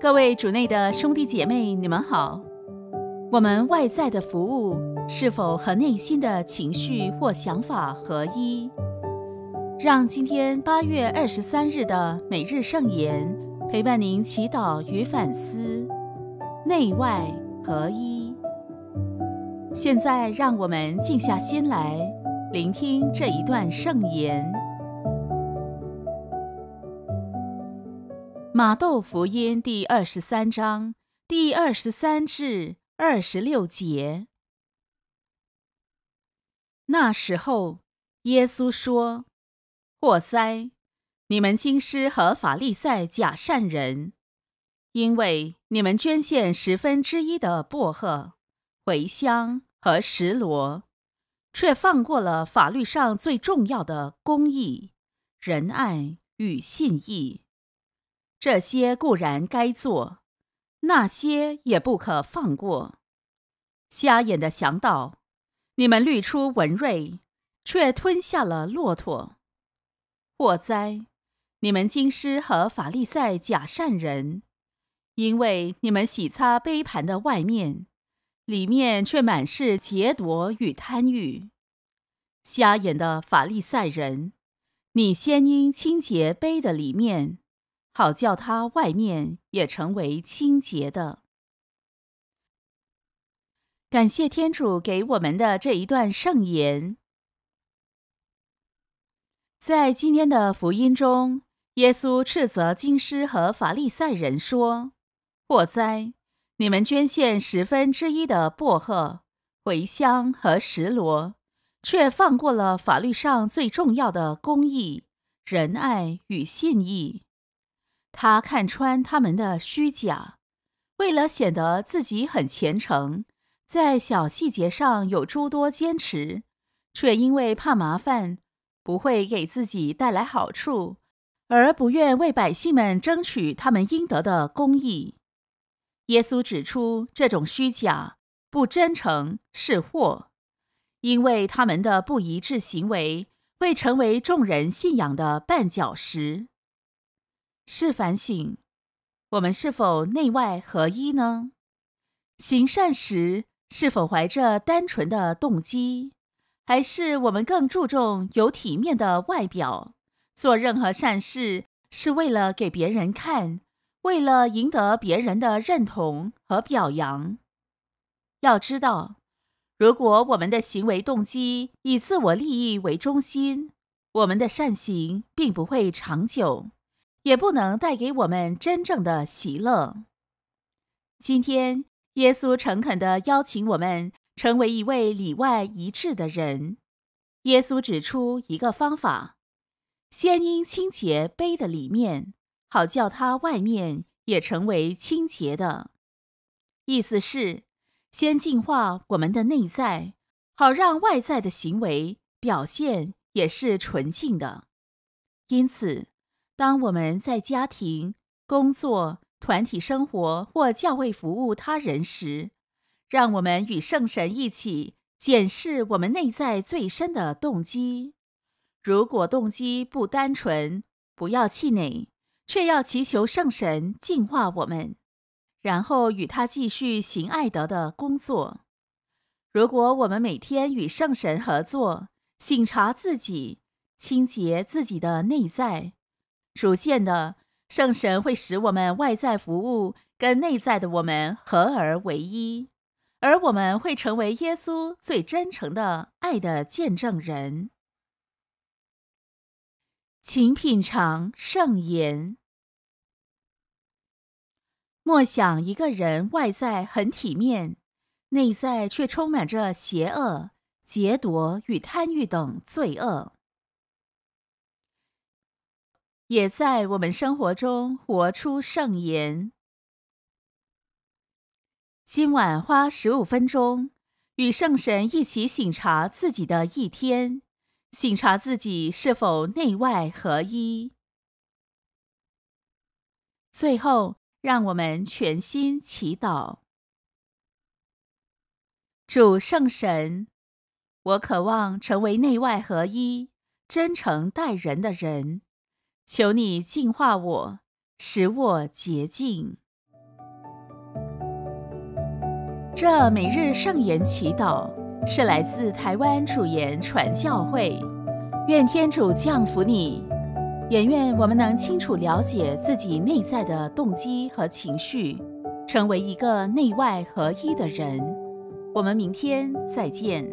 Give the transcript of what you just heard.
各位主内的兄弟姐妹，你们好。我们外在的服务是否和内心的情绪或想法合一？让今天八月二十三日的每日圣言陪伴您祈祷与反思，内外合一。现在让我们静下心来，聆听这一段圣言。马窦福音第二十三章第二十三至二十六节。那时候，耶稣说：“祸哉，你们经师和法利赛假善人！因为你们捐献十分之一的薄荷、茴香和石螺，却放过了法律上最重要的公义、仁爱与信义。”这些固然该做，那些也不可放过。瞎眼的强盗，你们滤出文瑞，却吞下了骆驼。祸哉！你们京师和法利赛假善人，因为你们洗擦杯盘的外面，里面却满是劫夺与贪欲。瞎眼的法利赛人，你先应清洁杯的里面。好叫它外面也成为清洁的。感谢天主给我们的这一段圣言。在今天的福音中，耶稣斥责经师和法利赛人说：“祸哉！你们捐献十分之一的薄荷、茴香和石螺，却放过了法律上最重要的公义、仁爱与信义。”他看穿他们的虚假，为了显得自己很虔诚，在小细节上有诸多坚持，却因为怕麻烦，不会给自己带来好处，而不愿为百姓们争取他们应得的公义。耶稣指出，这种虚假、不真诚是祸，因为他们的不一致行为会成为众人信仰的绊脚石。是反省，我们是否内外合一呢？行善时是否怀着单纯的动机，还是我们更注重有体面的外表？做任何善事是为了给别人看，为了赢得别人的认同和表扬？要知道，如果我们的行为动机以自我利益为中心，我们的善行并不会长久。也不能带给我们真正的喜乐。今天，耶稣诚恳的邀请我们成为一位里外一致的人。耶稣指出一个方法：先因清洁杯的里面，好叫它外面也成为清洁的。意思是，先净化我们的内在，好让外在的行为表现也是纯净的。因此。当我们在家庭、工作、团体生活或教会服务他人时，让我们与圣神一起检视我们内在最深的动机。如果动机不单纯，不要气馁，却要祈求圣神净化我们，然后与他继续行爱德的工作。如果我们每天与圣神合作，省察自己，清洁自己的内在，逐渐的，圣神会使我们外在服务跟内在的我们合而为一，而我们会成为耶稣最真诚的爱的见证人。请品尝圣言。莫想一个人外在很体面，内在却充满着邪恶、劫夺与贪欲等罪恶。也在我们生活中活出圣言。今晚花十五分钟与圣神一起省察自己的一天，省察自己是否内外合一。最后，让我们全心祈祷。主圣神，我渴望成为内外合一、真诚待人的人。求你净化我，使我洁净。这每日圣言祈祷是来自台湾主言传教会。愿天主降福你，也愿我们能清楚了解自己内在的动机和情绪，成为一个内外合一的人。我们明天再见。